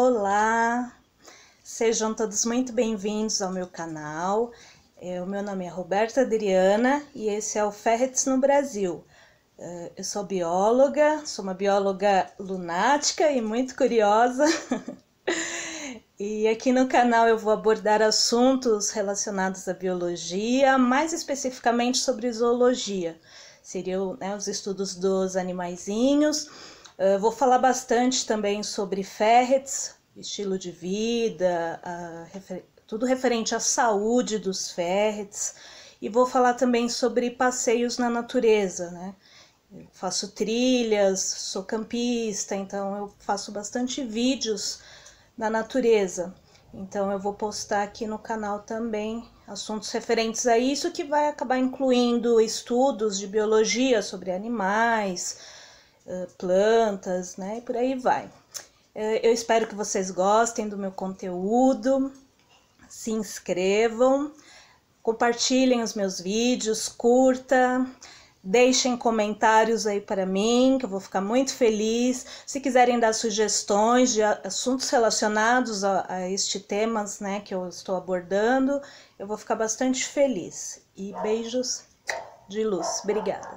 Olá, sejam todos muito bem-vindos ao meu canal. É, o meu nome é Roberta Adriana e esse é o Ferrets no Brasil. É, eu sou bióloga, sou uma bióloga lunática e muito curiosa. E aqui no canal eu vou abordar assuntos relacionados à biologia, mais especificamente sobre zoologia. Seriam né, os estudos dos animaizinhos ah, vou falar bastante também sobre ferrets, estilo de vida, refer... tudo referente à saúde dos ferrets. E vou falar também sobre passeios na natureza, né? Eu faço trilhas, sou campista, então eu faço bastante vídeos na natureza. Então eu vou postar aqui no canal também assuntos referentes a isso que vai acabar incluindo estudos de biologia sobre animais, plantas, né? E por aí vai. Eh, eu espero que vocês gostem do meu conteúdo, se inscrevam, compartilhem os meus vídeos, curta, deixem comentários aí para mim, que eu vou ficar muito feliz. Se quiserem dar sugestões de assuntos relacionados a, a este temas, né, que eu estou abordando, eu vou ficar bastante feliz. E beijos de luz. Obrigada.